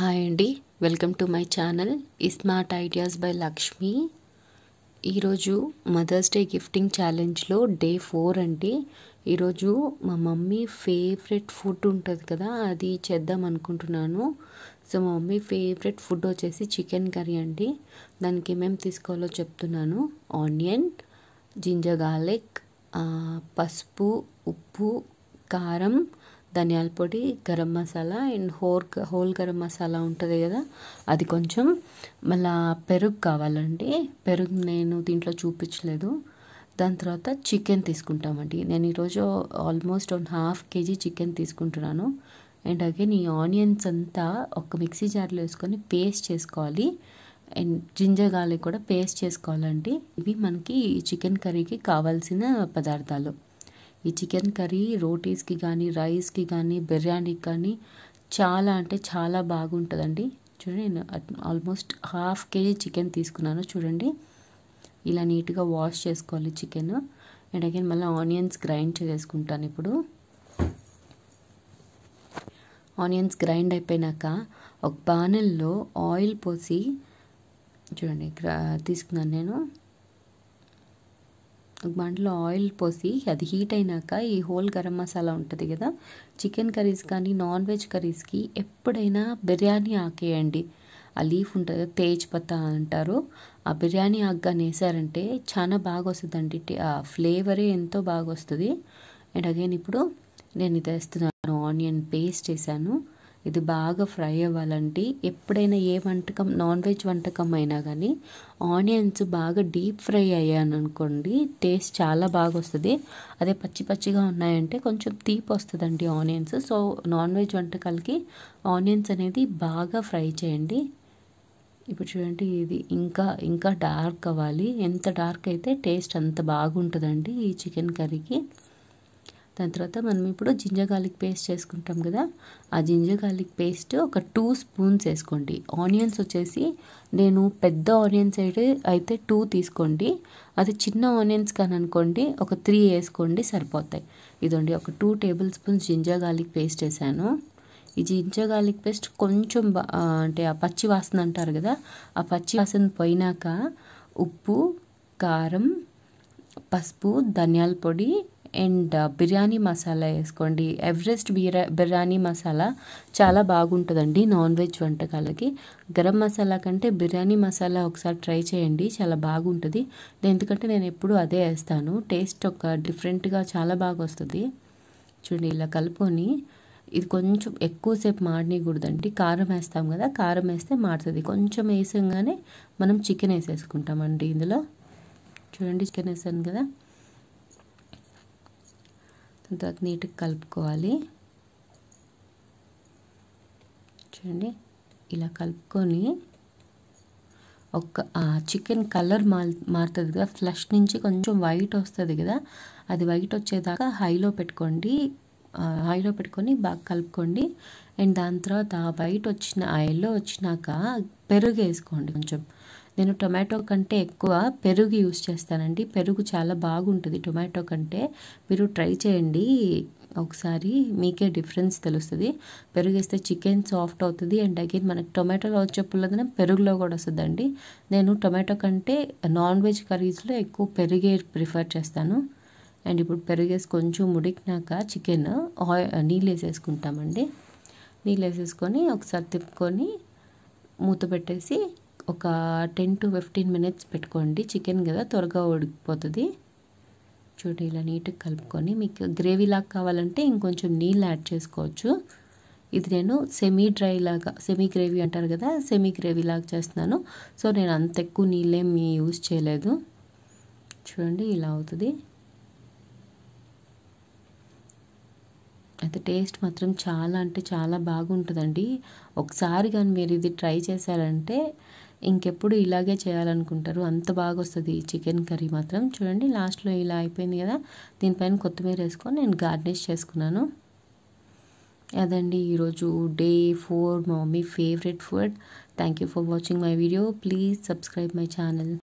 hi అండి welcome to my channel smart ideas by Lakshmi ఈరోజు Mother's Day gifting ఛాలెంజ్లో day four అండి ఈరోజు మా మమ్మీ ఫేవరెట్ ఫుడ్ ఉంటుంది కదా అది చేద్దాం అనుకుంటున్నాను సో మా మమ్మీ ఫేవరెట్ ఫుడ్ వచ్చేసి చికెన్ కర్రీ అండి దానికి ఏమేమి తీసుకోవాలో చెప్తున్నాను ఆనియన్ జింజర్ గార్లిక్ పసుపు ఉప్పు కారం ధనియాల పొడి garam masala and whole whole garam masala ఉంటుంది కదా అది కొంచెం మళ్ళా పెరుగు కావాలండి పెరుగు నేను దీంట్లో చూపించలేదు దాని తర్వాత చికెన్ తీసుకుంటామండి నేను ఈరోజు almost one half KG chicken తీసుకుంటున్నాను అండ్ అగైన్ ఈ ఆనియన్స్ అంతా ఒక మిక్సీ జార్లో వేసుకొని పేస్ట్ చేసుకోవాలి అండ్ జింజర్ గార్లిక్ కూడా పేస్ట్ చేసుకోవాలండి ఇవి మనకి చికెన్ కర్రీకి కావాల్సిన పదార్థాలు ఈ చికెన్ కర్రీ రోటీస్కి కానీ రైస్కి కానీ బిర్యానీకి కానీ చాలా అంటే చాలా బాగుంటుందండి చూడండి నేను ఆల్మోస్ట్ హాఫ్ కేజీ చికెన్ తీసుకున్నాను చూడండి ఇలా నీట్గా వాష్ చేసుకోవాలి చికెన్ అండ్ అగైన్ మళ్ళీ ఆనియన్స్ గ్రైండ్ చేసుకుంటాను ఇప్పుడు ఆనియన్స్ గ్రైండ్ అయిపోయినాక ఒక బానెల్లో ఆయిల్ పోసి చూడండి తీసుకున్నాను నేను ఒక బండ్లో ఆయిల్ పోసి అది హీట్ అయినాక ఈ హోల్ గరం మసాలా ఉంటుంది కదా చికెన్ కర్రీస్ కానీ నాన్ వెజ్ కర్రీస్కి ఎప్పుడైనా బిర్యానీ ఆకేయండి ఆ లీఫ్ ఉంటుంది తేజ్ పత్తా అంటారు ఆ బిర్యానీ ఆగ్గాని వేసారంటే చాలా బాగా వస్తుందండి ఆ ఫ్లేవరే ఎంతో బాగా వస్తుంది అండ్ అగైన్ ఇప్పుడు నేను ఇది వేస్తున్నాను ఆనియన్ పేస్ట్ వేసాను ఇది బాగా ఫ్రై అవ్వాలండి ఎప్పుడైనా ఏ వంటకం నాన్ వెజ్ వంటకం అయినా కానీ ఆనియన్స్ బాగా డీప్ ఫ్రై అయ్యాను అనుకోండి టేస్ట్ చాలా బాగా వస్తుంది అదే పచ్చి పచ్చిగా ఉన్నాయంటే కొంచెం తీపి వస్తుందండి ఆనియన్స్ సో నాన్ వెజ్ వంటకాలకి ఆనియన్స్ అనేది బాగా ఫ్రై చేయండి ఇప్పుడు చూడండి ఇది ఇంకా ఇంకా డార్క్ అవ్వాలి ఎంత డార్క్ అయితే టేస్ట్ అంత బాగుంటుందండి ఈ చికెన్ కర్రీకి దాని తర్వాత మనం ఇప్పుడు జింజర్ గార్లిక్ పేస్ట్ చేసుకుంటాం కదా ఆ జింజర్ గార్లిక్ పేస్ట్ ఒక టూ స్పూన్స్ వేసుకోండి ఆనియన్స్ వచ్చేసి నేను పెద్ద ఆనియన్స్ అయితే అయితే టూ తీసుకోండి అది చిన్న ఆనియన్స్ కానీ అనుకోండి ఒక త్రీ వేసుకోండి సరిపోతాయి ఇదండి ఒక two table spoons ginger garlic paste వేసాను ఈ జింజర్ గార్లిక్ పేస్ట్ కొంచెం అంటే ఆ పచ్చి వాసన అంటారు కదా ఆ పచ్చి వాసన పోయినాక ఉప్పు కారం పసుపు ధనియాల పొడి అండ్ బిర్యానీ మసాలా వేసుకోండి ఎవరెస్ట్ బిర్యా బిర్యానీ మసాలా చాలా బాగుంటుందండి నాన్ వెజ్ వంటకాలకి గరం మసాలా కంటే బిర్యానీ మసాలా ఒకసారి ట్రై చేయండి చాలా బాగుంటుంది ఎందుకంటే నేను ఎప్పుడు అదే వేస్తాను టేస్ట్ ఒక డిఫరెంట్గా చాలా బాగా వస్తుంది చూడండి ఇలా కలుపుకొని ఇది కొంచెం ఎక్కువసేపు మాడనీయకూడదండి కారం వేస్తాం కదా కారం వేస్తే మాడుతుంది కొంచెం వేసంగానే మనం చికెన్ వేసేసుకుంటామండి ఇందులో చూడండి చికెన్ వేసాను కదా తర్వాత నీట్గా కలుపుకోవాలి చూడండి ఇలా కలుపుకొని ఒక చికెన్ కలర్ మారుతుంది కదా ఫ్లష్ నుంచి కొంచెం వైట్ వస్తుంది కదా అది వైట్ వచ్చేదాకా హైలో పెట్టుకోండి ఆయిల్లో పెట్టుకొని బాగా కలుపుకోండి అండ్ దాని తర్వాత బయట వచ్చిన ఆయిల్లో వచ్చినాక పెరుగు వేసుకోండి కొంచెం నేను టొమాటో కంటే ఎక్కువ పెరుగు యూస్ చేస్తానండి పెరుగు చాలా బాగుంటుంది టొమాటో కంటే మీరు ట్రై చేయండి ఒకసారి మీకే డిఫరెన్స్ తెలుస్తుంది పెరుగు వేస్తే చికెన్ సాఫ్ట్ అవుతుంది అండ్ అగైన్ మనకి టొమాటోలో వచ్చే పుల్లదనం పెరుగులో కూడా వస్తుందండి నేను టొమాటో కంటే నాన్ వెజ్ కర్రీస్లో ఎక్కువ పెరుగే ప్రిఫర్ చేస్తాను అండ్ ఇప్పుడు పెరుగేసి కొంచెం ఉడికినాక చికెన్ ఆయిల్ నీళ్ళు వేసేసుకుంటామండి నీళ్ళు వేసేసుకొని ఒకసారి తిప్పుకొని మూత పెట్టేసి ఒక టెన్ టు ఫిఫ్టీన్ మినిట్స్ పెట్టుకోండి చికెన్ కదా త్వరగా ఉడికిపోతుంది చూడండి ఇలా నీట్గా కలుపుకొని మీకు గ్రేవీ లాగా కావాలంటే ఇంకొంచెం నీళ్ళు యాడ్ చేసుకోవచ్చు ఇది నేను సెమీ డ్రై లాగా సెమీ గ్రేవీ అంటారు కదా సెమీ గ్రేవీ లాగా చేస్తున్నాను సో నేను అంత ఎక్కువ నీళ్ళేమి యూజ్ చేయలేదు చూడండి ఇలా అవుతుంది అయితే టేస్ట్ మాత్రం చాలా అంటే చాలా బాగుంటుందండి ఒకసారి కానీ మీరు ఇది ట్రై చేశారంటే ఇంకెప్పుడు ఇలాగే చేయాలనుకుంటారు అంత బాగా వస్తుంది ఈ చికెన్ కర్రీ మాత్రం చూడండి లాస్ట్లో ఇలా అయిపోయింది కదా దీనిపైన కొత్తిమీర వేసుకొని నేను గార్నిష్ చేసుకున్నాను అదండి ఈరోజు day four mummy favourite food thank you for watching my video please subscribe my channel